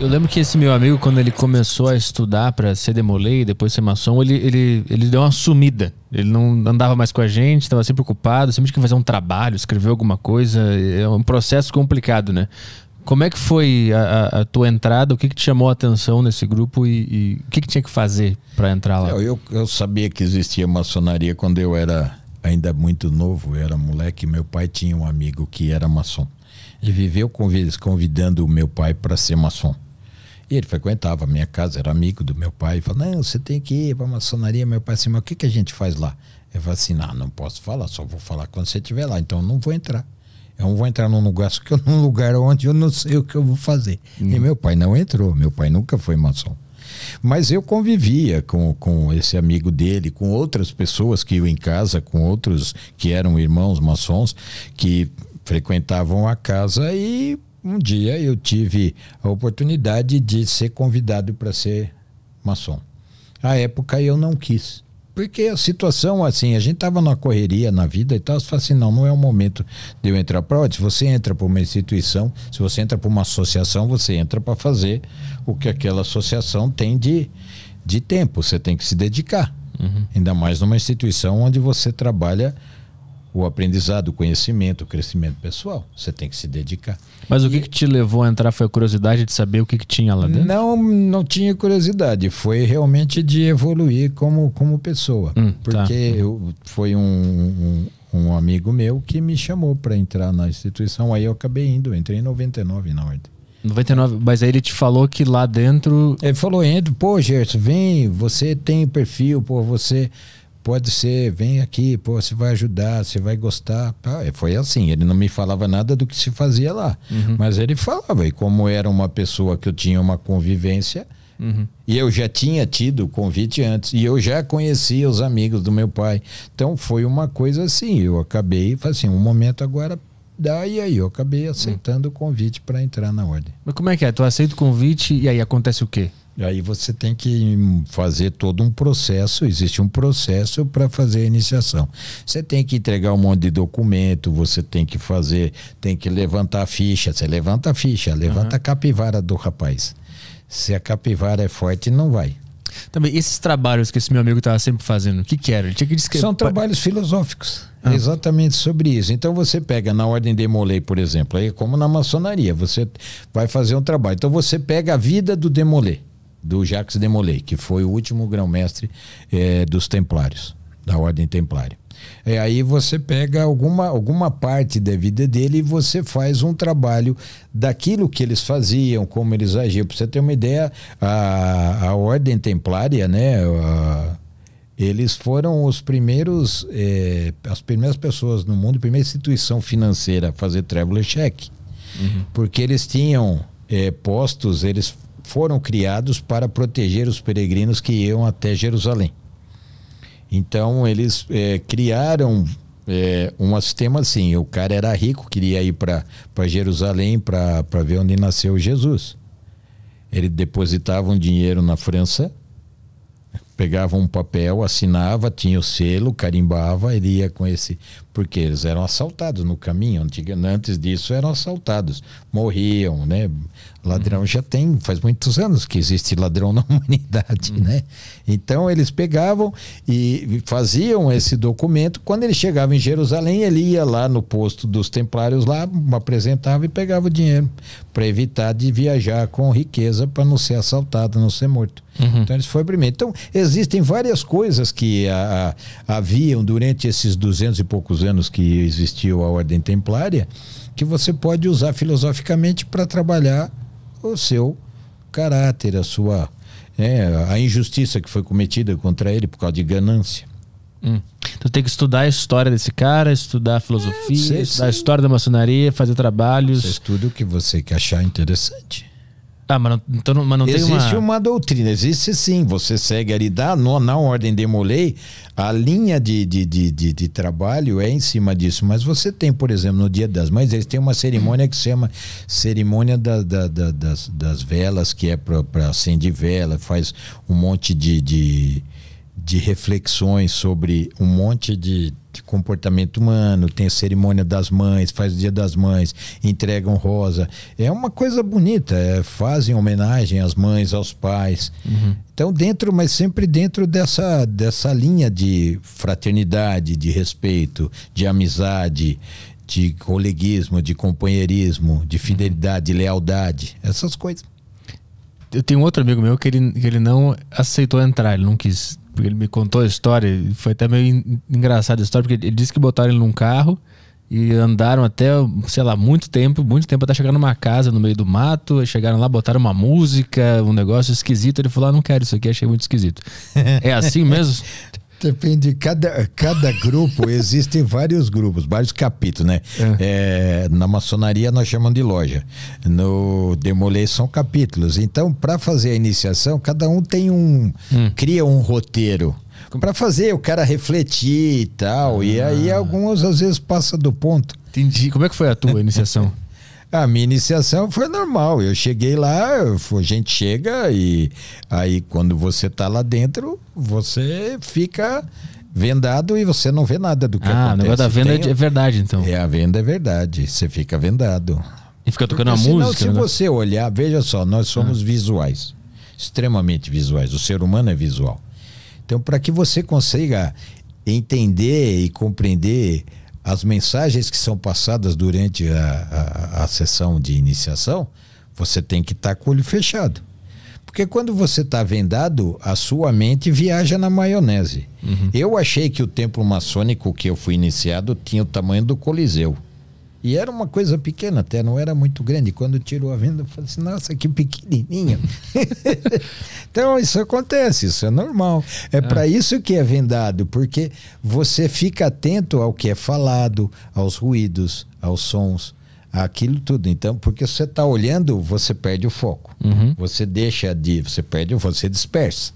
Eu lembro que esse meu amigo, quando ele começou a estudar para ser demolei, depois ser maçom, ele, ele, ele deu uma sumida. Ele não andava mais com a gente, estava sempre ocupado, sempre tinha que fazer um trabalho, escrever alguma coisa. É um processo complicado, né? Como é que foi a, a, tua entrada? O que, que te chamou a atenção nesse grupo e, e o que, que tinha que fazer para entrar lá? Eu, eu, sabia que existia maçonaria quando eu era ainda muito novo, eu era moleque. Meu pai tinha um amigo que era maçom. Ele viveu convidando o meu pai para ser maçom. E ele frequentava a minha casa, era amigo do meu pai. E falou: Não, você tem que ir para a maçonaria. Meu pai assim, mas o que, que a gente faz lá? Eu falei assim: Não, não posso falar, só vou falar quando você estiver lá. Então eu não vou entrar. Eu não vou entrar num lugar, só que eu, num lugar onde eu não sei o que eu vou fazer. Hum. E meu pai não entrou, meu pai nunca foi maçom. Mas eu convivia com, com esse amigo dele, com outras pessoas que iam em casa, com outros que eram irmãos maçons, que frequentavam a casa e um dia eu tive a oportunidade de ser convidado para ser maçom. A época eu não quis. Porque a situação, assim, a gente estava numa correria na vida e tal, você fala assim, não, não é o momento de eu entrar para Se você entra para uma instituição, se você entra para uma associação, você entra para fazer o que aquela associação tem de, de tempo, você tem que se dedicar. Uhum. Ainda mais numa instituição onde você trabalha o aprendizado, o conhecimento, o crescimento pessoal. Você tem que se dedicar. Mas o que, e... que te levou a entrar foi a curiosidade de saber o que, que tinha lá dentro? Não, não tinha curiosidade. Foi realmente de evoluir como, como pessoa. Hum, tá. porque tá. eu, foi um, um, um, amigo meu que me chamou para entrar na instituição. Aí eu acabei indo. entrei em 99 na ordem. 99, mas aí ele te falou que lá dentro. Ele falou: entra, pô, Gerson, vem, você tem perfil, pô, você pode ser, vem aqui, pô, você vai ajudar, você vai gostar. É, foi assim, ele não me falava nada do que se fazia lá, uhum. mas ele falava. E como era uma pessoa que eu tinha uma convivência, uhum. e eu já tinha tido convite antes, e eu já conhecia os amigos do meu pai. Então foi uma coisa assim, eu acabei, assim, um momento agora dá, e aí eu acabei aceitando uhum. o convite para entrar na ordem. Mas como é que é? Tu aceita o convite e aí acontece o quê? E aí você tem que fazer todo um processo, existe um processo para fazer a iniciação. Você tem que entregar um monte de documento, você tem que fazer, tem que levantar a ficha, você levanta a ficha, levanta uhum. a capivara do rapaz. Se a capivara é forte, não vai. Também, esses trabalhos que esse meu amigo estava sempre fazendo, o que, que era? Ele tinha que descrever. São trabalhos filosóficos. Ah. Exatamente sobre isso. Então você pega na ordem de por exemplo, aí como na maçonaria, você vai fazer um trabalho. Então você pega a vida do Demolay do Jacques de Molay, que foi o último grão-mestre é, dos Templários, da Ordem Templária. É, aí você pega alguma, alguma parte da vida dele e você faz um trabalho daquilo que eles faziam, como eles agiam. Para você ter uma ideia, a, a Ordem Templária, né? A, eles foram os primeiros, é, as primeiras pessoas no mundo, primeira instituição financeira a fazer traveler check. Uhum. Porque eles tinham é, postos, eles foram criados para proteger os peregrinos que iam até Jerusalém. Então eles é, criaram é, um sistema assim. O cara era rico, queria ir para Jerusalém para ver onde nasceu Jesus. Ele depositava um dinheiro na França, pegava um papel, assinava, tinha o selo, carimbava, ele ia com esse porque eles eram assaltados no caminho. Né, antes disso eram assaltados, morriam, né? Ladrão uhum. já tem, faz muitos anos que existe ladrão na humanidade, uhum. né? Então eles pegavam e faziam esse documento. Quando ele chegava em Jerusalém, ele ia lá no posto dos templários lá, apresentava e pegava o dinheiro para evitar de viajar com riqueza para não ser assaltado, não ser morto. Uhum. Então eles foram primeiro. Então existem várias coisas que a, a, haviam durante esses duzentos e poucos anos que existiu a Ordem Templária, que você pode usar filosoficamente para trabalhar o seu caráter, a sua é, a injustiça que foi cometida contra ele por causa de ganância. Hum. Então tem que estudar a história desse cara, estudar a filosofia, é, sei, estudar sim. a história da maçonaria, fazer trabalhos. Você estuda o que você quer achar interessante. Ah, mas não, então, mas não existe uma... uma... doutrina, existe sim. Você segue ali, dá, no, na ordem demolei, a linha de, de, de, de, de trabalho é em cima disso. Mas você tem, por exemplo, no Dia das Mães, eles têm uma cerimônia que se chama Cerimônia da, da, da das, das Velas, que é para acender vela, faz um monte de, de de reflexões sobre um monte de, de, comportamento humano, tem a cerimônia das mães, faz o dia das mães, entregam rosa. É uma coisa bonita, é, fazem homenagem às mães, aos pais. Uhum. Então, dentro, mas sempre dentro dessa, dessa linha de fraternidade, de respeito, de amizade, de coleguismo, de companheirismo, de fidelidade, de lealdade, essas coisas. Eu tenho outro amigo meu que ele, que ele não aceitou entrar, ele não quis ele me contou a história, foi até meio engraçada a história, porque ele disse que botaram ele num carro e andaram até, sei lá, muito tempo, muito tempo até chegar numa casa no meio do mato, chegaram lá, botaram uma música, um negócio esquisito, ele falou: ah, "Não quero isso aqui, achei muito esquisito". é assim mesmo? Depende, cada, cada grupo, existem vários grupos, vários capítulos, né? É. É, na maçonaria nós chamamos de loja, no demoler são capítulos. Então, para fazer a iniciação, cada um tem um, hum. cria um roteiro para fazer o cara refletir e tal. Ah. E aí alguns às vezes passa do ponto. Entendi. Como é que foi a tua iniciação? A minha iniciação foi normal. Eu cheguei lá, a gente chega e aí quando você está lá dentro, você fica vendado e você não vê nada do que ah, acontece. Ah, o negócio da venda é Tem, é verdade, então. É, a venda é verdade. Você fica vendado. E fica tocando Porque, a senão, música. Se né? você olhar, veja só, nós somos ah. visuais. Extremamente visuais. O ser humano é visual. Então, para que você consiga entender e compreender as mensagens que são passadas durante a, a, a sessão de iniciação, você tem que estar tá com o olho fechado. Porque quando você está vendado, a sua mente viaja na maionese. Uhum. Eu achei que o templo maçônico que eu fui iniciado tinha o tamanho do Coliseu. E era uma coisa pequena até, não era muito grande. Quando tirou a venda, eu falei assim, nossa, que pequenininho. então, isso acontece, isso é normal. É, é. para isso que é vendado, porque você fica atento ao que é falado, aos ruídos, aos sons, aquilo tudo. Então, porque você está olhando, você perde o foco. Uhum. Você deixa de... Você perde, você dispersa.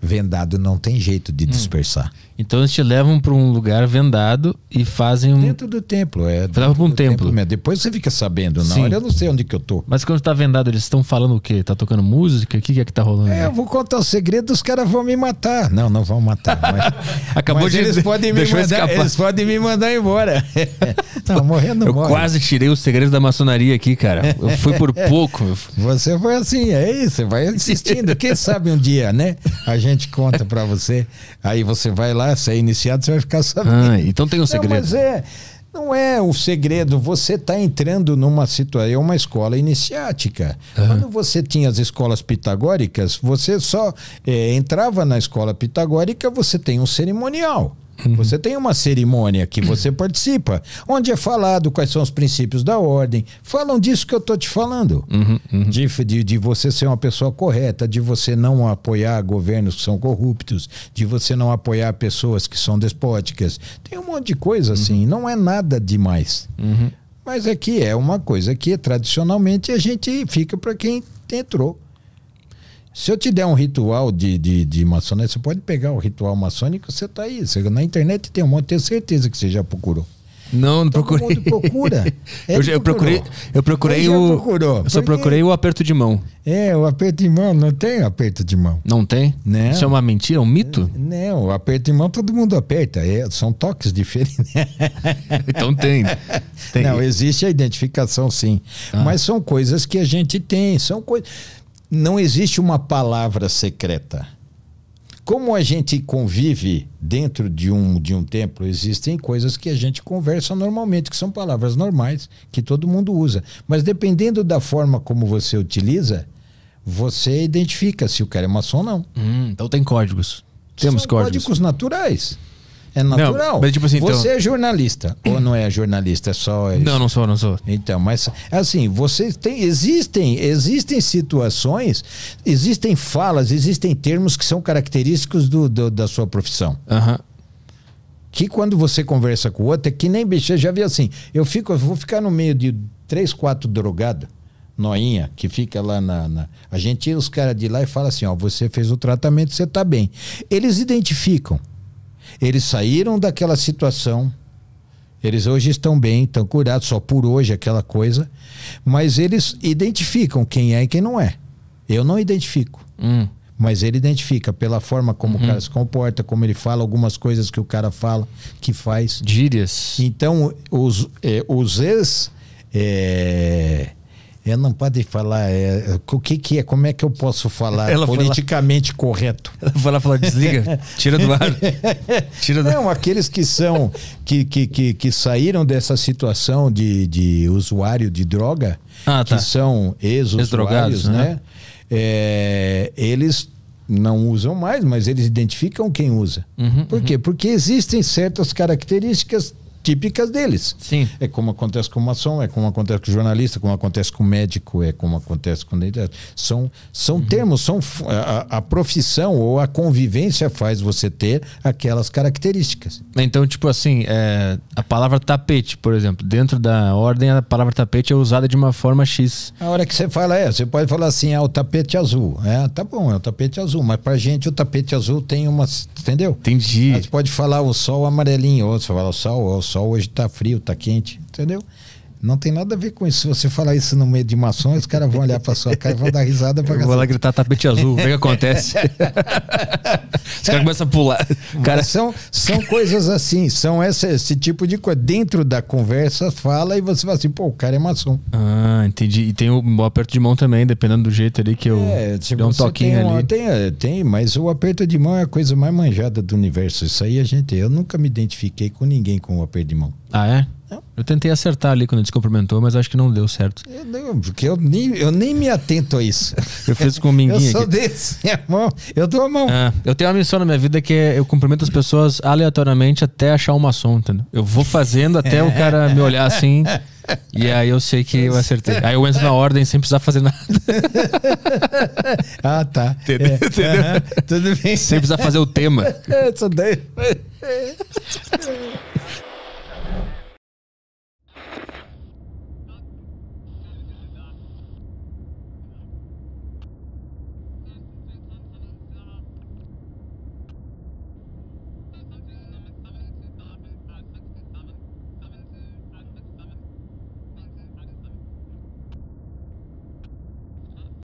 Vendado não tem jeito de hum. dispersar. Então eles te levam para um lugar vendado e fazem um. Dentro do templo, é. Leva para um templo. templo Depois você fica sabendo, não. Olha, eu não sei onde que eu tô. Mas quando está vendado, eles estão falando o quê? Tá tocando música? O que, que é que tá rolando? É, eu vou contar o segredo, os caras vão me matar. Não, não vão matar. Mas... Acabou mas de. Eles podem, me mandar, escapar. eles podem me mandar embora. Estão morrendo Eu morre. quase tirei o segredo da maçonaria aqui, cara. Eu fui por pouco. Você foi assim, é isso. Você vai insistindo. Quem sabe um dia, né? A gente conta para você. Aí você vai lá, ah, você é iniciado, você vai ficar sabendo. Ah, então tem um segredo. Não, mas é, não é o um segredo. Você está entrando numa situação, é uma escola iniciática. Uhum. Quando você tinha as escolas pitagóricas, você só é, entrava na escola pitagórica, você tem um cerimonial. Uhum. Você tem uma cerimônia que você uhum. participa, onde é falado quais são os princípios da ordem. Falam disso que eu estou te falando. Uhum, uhum. De, de, de, você ser uma pessoa correta, de você não apoiar governos que são corruptos, de você não apoiar pessoas que são despóticas. Tem um monte de coisa uhum. assim. Não é nada demais. Uhum. Mas aqui é, é uma coisa que tradicionalmente a gente fica para quem entrou. Se eu te der um ritual de, de, de maçonaria, você pode pegar o ritual maçônico, você tá aí. Você, na internet tem um monte, tenho certeza que você já procurou. Não, não Todo procurei. Todo mundo procura. É, eu, já, eu, procurei, eu procurei o. Procurou, só procurei o aperto de mão. É, o aperto de mão, não tem aperto de mão. Não tem? Não. Isso é uma mentira, é um mito? É, não, o aperto de mão todo mundo aperta. É, são toques diferentes. então tem. tem. Não, existe a identificação sim. Ah. Mas são coisas que a gente tem, são coisas não existe uma palavra secreta. Como a gente convive dentro de um, de um templo, existem coisas que a gente conversa normalmente, que são palavras normais, que todo mundo usa. Mas dependendo da forma como você utiliza, você identifica se o cara é maçom ou não. Hum, então tem códigos. Temos São códigos. códigos naturais. É natural. Não, mas, tipo assim, então- você então... é jornalista ou não é jornalista? É só Não, não sou, não sou. Então, mas assim, você tem existem existem situações, existem falas, existem termos que são característicos do, do da sua profissão. Aham. Uhum que quando você conversa com o outro, é que nem bicho, já vi assim, eu fico, eu vou ficar no meio de três, quatro drogados, noinha, que fica lá na, na, A gente tira os caras de lá e fala assim, ó, você fez o tratamento, você tá bem. Eles identificam. Eles saíram daquela situação. Eles hoje estão bem, estão curados só por hoje, aquela coisa. Mas eles identificam quem é e quem não é. Eu não identifico. Hum. Mas ele identifica pela forma como uhum. o cara se comporta, como ele fala, algumas coisas que o cara fala, que faz. Gírias. Então, os, eh, os ex. Eh, é, não pode falar é, o que, que é, como é que eu posso falar ela politicamente fala, correto. Ela fala, fala, desliga, tira do ar. Tira do não, aqueles que são, que, que, que, que, saíram dessa situação de, de usuário de droga, ah, tá. que são ex-usuários, ex né? né? É, eles não usam mais, mas eles identificam quem usa. Uhum, Por quê? Uhum. Porque existem certas características típicas deles. Sim. É como acontece com o maçom, é como acontece com o jornalista, é como acontece com o médico, é como acontece com são são uhum. termos, são a, a, profissão ou a convivência faz você ter aquelas características. Então, tipo assim, é, a palavra tapete, por exemplo, dentro da ordem a palavra tapete é usada de uma forma X. A hora que você fala é, você pode falar assim, é o tapete azul, é, tá bom, é o tapete azul, mas pra gente o tapete azul tem uma, entendeu? Entendi. gente pode falar o sol amarelinho, ou você fala o sol, ou o sol, hoje está frio, está quente, entendeu? Não tem nada a ver com isso. Se você falar isso no meio de maçom, os caras vão olhar para sua cara e vão dar risada para Vou lá gritar tapete azul, vê o que acontece. os caras começam a pular. Cara... São, são coisas assim, são essa, esse tipo de coisa. Dentro da conversa, fala e você fala assim, pô, o cara é maçom. Ah, entendi. E tem o, o aperto de mão também, dependendo do jeito ali que eu é, tipo, dou um toquinho tem um, ali. Tem, é, tem, mas o aperto de mão é a coisa mais manjada do universo. Isso aí a gente. Eu nunca me identifiquei com ninguém com o aperto de mão. Ah, é? é? Eu tentei acertar ali quando ele cumprimentou, mas acho que não deu certo. Eu, porque eu nem, eu nem me atento a isso. eu fiz com o minguinho aqui. Eu sou aqui. desse, é mão, eu dou a mão. Ah, eu tenho uma missão na minha vida que é eu cumprimento as pessoas aleatoriamente até achar uma som, entendeu? Eu vou fazendo até o cara me olhar assim, e aí eu sei que eu acertei. Aí eu entro na ordem sem precisar fazer nada. ah, tá. Entendeu? É. Entendeu? tudo bem. Sem precisar fazer o tema. Isso daí.